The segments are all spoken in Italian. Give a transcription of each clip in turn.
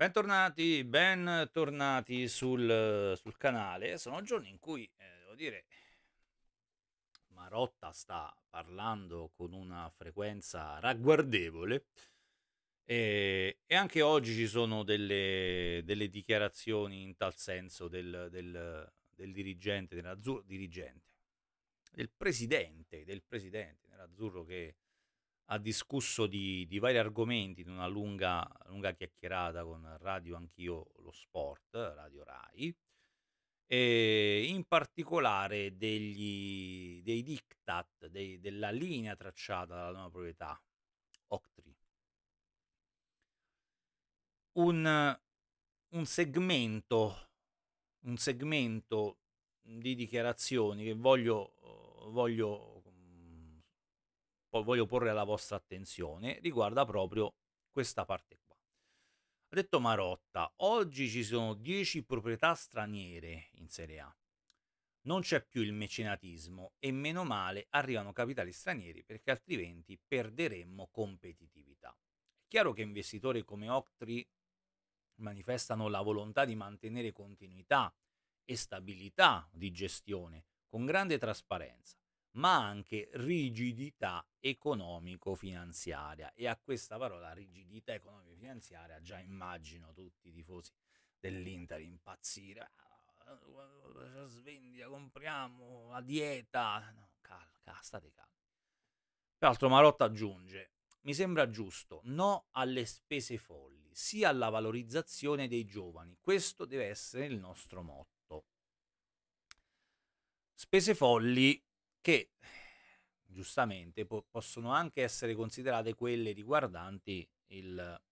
Bentornati, bentornati sul, sul canale. Sono giorni in cui, eh, devo dire, Marotta sta parlando con una frequenza ragguardevole e, e anche oggi ci sono delle, delle dichiarazioni in tal senso del, del, del dirigente, dell'azzurro dirigente, del presidente, del presidente nell'azzurro che ha discusso di, di vari argomenti in una lunga, lunga chiacchierata con Radio Anch'io lo Sport, Radio Rai, e in particolare degli, dei diktat, dei, della linea tracciata dalla nuova proprietà, Octri. Un, un segmento, un segmento di dichiarazioni che voglio, voglio voglio porre alla vostra attenzione riguarda proprio questa parte qua. Ha detto Marotta, oggi ci sono 10 proprietà straniere in Serie A. Non c'è più il mecenatismo e meno male arrivano capitali stranieri perché altrimenti perderemmo competitività. È chiaro che investitori come Octri manifestano la volontà di mantenere continuità e stabilità di gestione con grande trasparenza ma anche rigidità economico-finanziaria. E a questa parola rigidità economico-finanziaria già immagino tutti i tifosi dell'Inter impazzire. Ah, compriamo la dieta. No, calma, calma, state calmi. Tra l'altro Marotta aggiunge, mi sembra giusto, no alle spese folli, sì alla valorizzazione dei giovani. Questo deve essere il nostro motto. Spese folli che giustamente po- possono anche essere considerate quelle riguardanti il,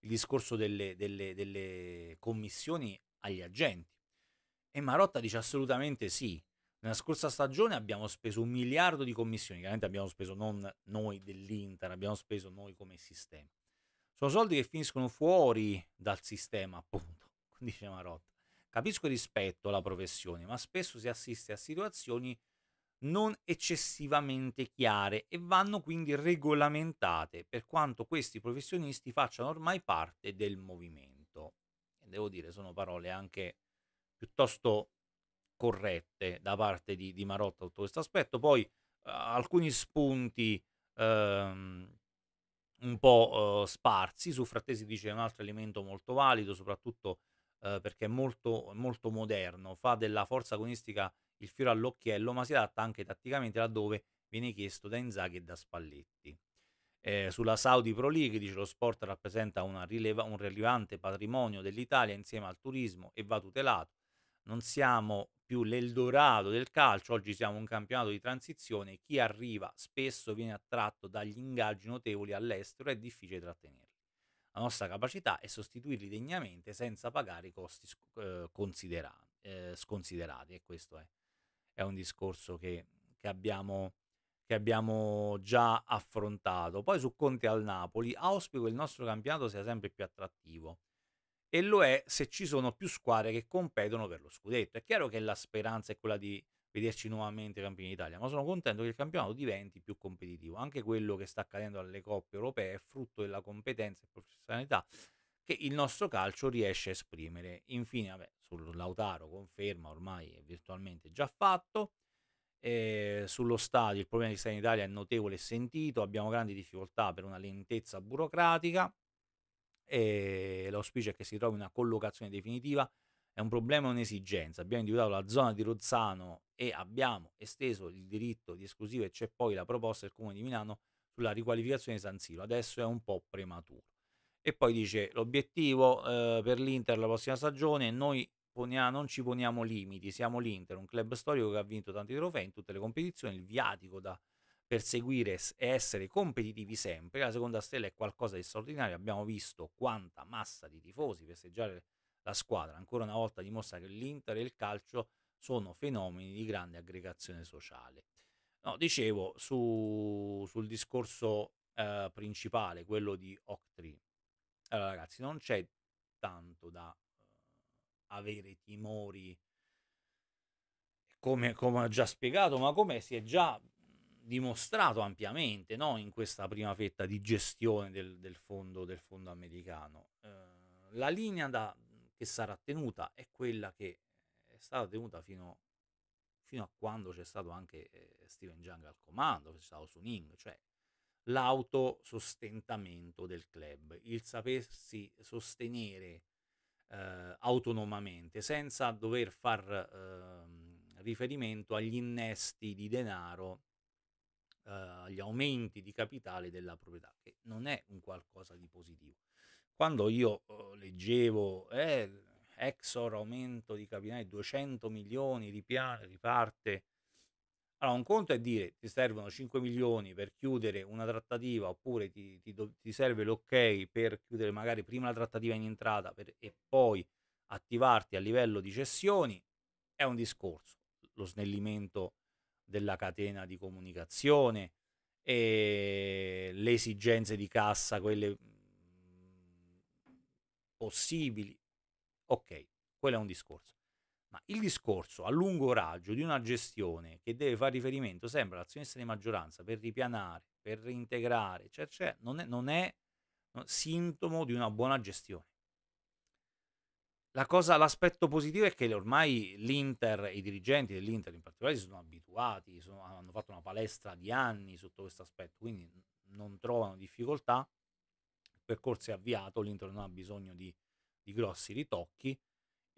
il discorso delle, delle, delle commissioni agli agenti. E Marotta dice assolutamente sì, nella scorsa stagione abbiamo speso un miliardo di commissioni, chiaramente abbiamo speso non noi dell'Inter, abbiamo speso noi come sistema. Sono soldi che finiscono fuori dal sistema, appunto, dice Marotta. Capisco e rispetto la professione, ma spesso si assiste a situazioni non eccessivamente chiare e vanno quindi regolamentate per quanto questi professionisti facciano ormai parte del movimento. E devo dire, sono parole anche piuttosto corrette da parte di, di Marotta sotto questo aspetto. Poi eh, alcuni spunti ehm, un po' eh, sparsi, su Frattesi dice un altro elemento molto valido, soprattutto eh, perché è molto, molto moderno, fa della forza agonistica il fiore all'occhiello, ma si adatta anche tatticamente laddove viene chiesto da Inzaghi e da Spalletti. Eh, sulla Saudi Pro League dice lo sport rappresenta rileva, un rilevante patrimonio dell'Italia insieme al turismo e va tutelato. Non siamo più l'Eldorado del calcio, oggi siamo un campionato di transizione, chi arriva spesso viene attratto dagli ingaggi notevoli all'estero, è difficile trattenerli. La nostra capacità è sostituirli degnamente senza pagare i costi sc- eh, eh, sconsiderati e questo è è un discorso che, che, abbiamo, che abbiamo già affrontato. Poi su Conte al Napoli, auspico che il nostro campionato sia sempre più attrattivo e lo è se ci sono più squadre che competono per lo scudetto. È chiaro che la speranza è quella di vederci nuovamente campioni d'Italia, ma sono contento che il campionato diventi più competitivo. Anche quello che sta accadendo alle coppe europee è frutto della competenza e professionalità che il nostro calcio riesce a esprimere. Infine, vabbè, sul Lautaro conferma, ormai è virtualmente già fatto. Eh, sullo stadio il problema di stare in Italia è notevole e sentito, abbiamo grandi difficoltà per una lentezza burocratica e ehm, l'auspicio è che si trovi una collocazione definitiva. È un problema e un'esigenza. Abbiamo individuato la zona di Rozzano e abbiamo esteso il diritto di esclusiva e c'è poi la proposta del Comune di Milano sulla riqualificazione di San Siro. Adesso è un po' prematuro. E poi dice l'obiettivo eh, per l'Inter la prossima stagione, noi ponia- non ci poniamo limiti, siamo l'Inter, un club storico che ha vinto tanti trofei in tutte le competizioni, il viatico da perseguire e essere competitivi sempre, la seconda stella è qualcosa di straordinario, abbiamo visto quanta massa di tifosi festeggiare la squadra, ancora una volta dimostra che l'Inter e il calcio sono fenomeni di grande aggregazione sociale. No, dicevo su, sul discorso eh, principale, quello di Octree. Allora ragazzi, non c'è tanto da uhm, avere timori, come, come ho già spiegato, ma come si è già mhmm, dimostrato ampiamente no? in questa prima fetta di gestione del, del fondo, del fondo americano. Eh, la linea da, mhmm, che sarà tenuta è quella che è stata tenuta fino, fino a quando c'è stato anche eh, Steven Jung al comando, c'è stato Suning, cioè l'autosostentamento del club, il sapersi sostenere eh, autonomamente senza dover far eh, riferimento agli innesti di denaro, eh, agli aumenti di capitale della proprietà, che non è un qualcosa di positivo. Quando io eh, leggevo eh, Exor aumento di capitale 200 milioni, di ripia- riparte allora, un conto è dire ti servono 5 milioni per chiudere una trattativa oppure ti, ti ti serve l'ok per chiudere magari prima la trattativa in entrata per- e poi attivarti a livello di cessioni, è un discorso. Lo snellimento della catena di comunicazione, e ehm, le esigenze di cassa, quelle mhmm, possibili, ok, quello è un discorso. Ma il discorso a lungo raggio di una gestione che deve fare riferimento sempre all'azionista di maggioranza per ripianare, per reintegrare, cioè, cioè, non è, non è sintomo di una buona gestione. La cosa, l'aspetto positivo è che ormai l'Inter, i dirigenti dell'Inter in particolare, si sono abituati, sono, hanno fatto una palestra di anni sotto questo aspetto, quindi non trovano difficoltà. Il percorso è avviato, l'Inter non ha bisogno di, di grossi ritocchi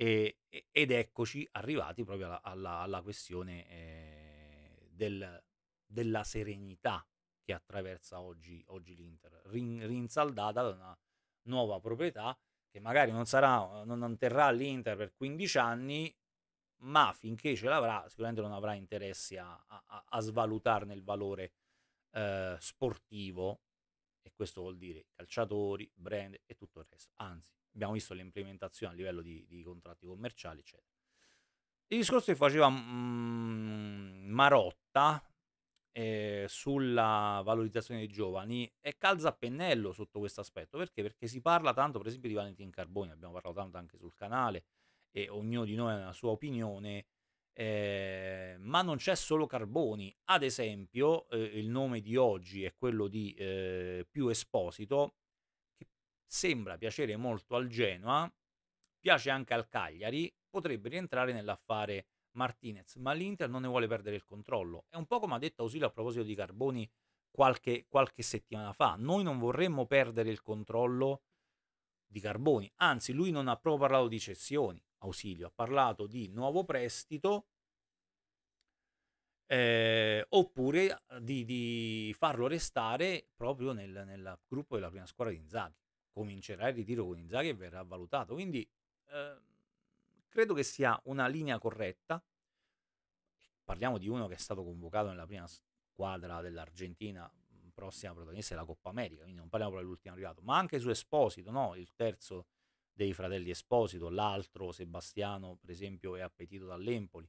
e, ed eccoci arrivati proprio alla, alla, alla questione eh, del, della serenità che attraversa oggi, oggi l'Inter, Rin, rinsaldata da una nuova proprietà che magari non, sarà, non, non l'Inter per 15 anni, ma finché ce l'avrà sicuramente non avrà interessi a, a, a svalutarne il valore eh, sportivo e questo vuol dire calciatori, brand e tutto il resto. Anzi, abbiamo visto le implementazioni a livello di, di contratti commerciali, eccetera. Il discorso che faceva mm, Marotta eh, sulla valorizzazione dei giovani è calza a pennello sotto questo aspetto. Perché? Perché si parla tanto, per esempio, di Valentin Carboni, abbiamo parlato tanto anche sul canale e ognuno di noi ha la sua opinione. Eh, ma non c'è solo Carboni, ad esempio, eh, il nome di oggi è quello di eh, più esposito, sembra piacere molto al Genoa, piace anche al Cagliari, potrebbe rientrare nell'affare Martinez, ma l'Inter non ne vuole perdere il controllo. È un po' come ha detto Ausilio a proposito di Carboni qualche, qualche settimana fa, noi non vorremmo perdere il controllo di Carboni, anzi lui non ha proprio parlato di cessioni, Ausilio ha parlato di nuovo prestito eh, oppure di, di, farlo restare proprio nel, nel gruppo della prima squadra di Inzaghi comincerà il ritiro con Inzaghi e verrà valutato. Quindi eh, credo che sia una linea corretta. Parliamo di uno che è stato convocato nella prima squadra dell'Argentina, prossima protagonista della Coppa America, quindi non parliamo proprio dell'ultimo arrivato, ma anche su Esposito, no? il terzo dei fratelli Esposito, l'altro Sebastiano per esempio è appetito dall'Empoli,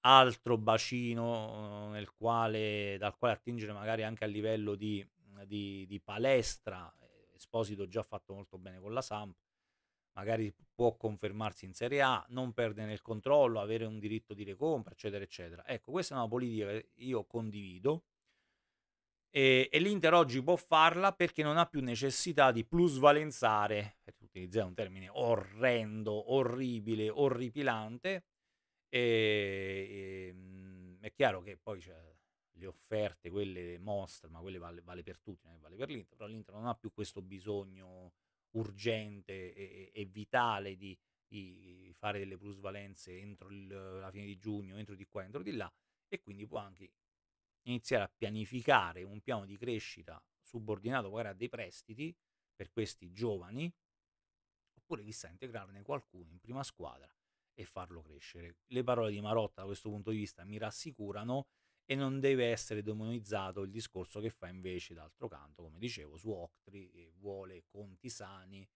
altro bacino eh, nel quale, dal quale attingere magari anche a livello di, di, di palestra Esposito già fatto molto bene con la Samp, magari può confermarsi in Serie A, non perdere il controllo, avere un diritto di recompra, eccetera, eccetera. Ecco, questa è una politica che io condivido e, e l'Inter oggi può farla perché non ha più necessità di plusvalenzare, per utilizzare un termine orrendo, orribile, orripilante, e, e, mm, è chiaro che poi c'è le offerte, quelle mostre, ma quelle vale, vale per tutti, non vale per l'Inter, però l'Inter non ha più questo bisogno urgente e, e vitale di, di, fare delle plusvalenze entro il, la fine di giugno, entro di qua, entro di là, e quindi può anche iniziare a pianificare un piano di crescita subordinato magari a dei prestiti per questi giovani, oppure chissà integrarne qualcuno in prima squadra e farlo crescere. Le parole di Marotta da questo punto di vista mi rassicurano e non deve essere demonizzato il discorso che fa invece d'altro canto, come dicevo, su Octri che vuole conti sani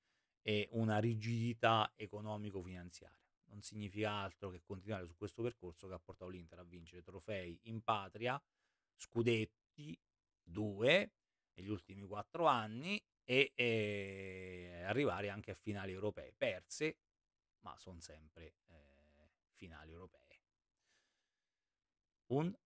e una rigidità economico-finanziaria. Non significa altro che continuare su questo percorso che ha portato l'Inter a vincere trofei in patria, scudetti, due negli ultimi quattro anni e, e, arrivare anche a finali europee perse, ma sono sempre eh, finali europee. Un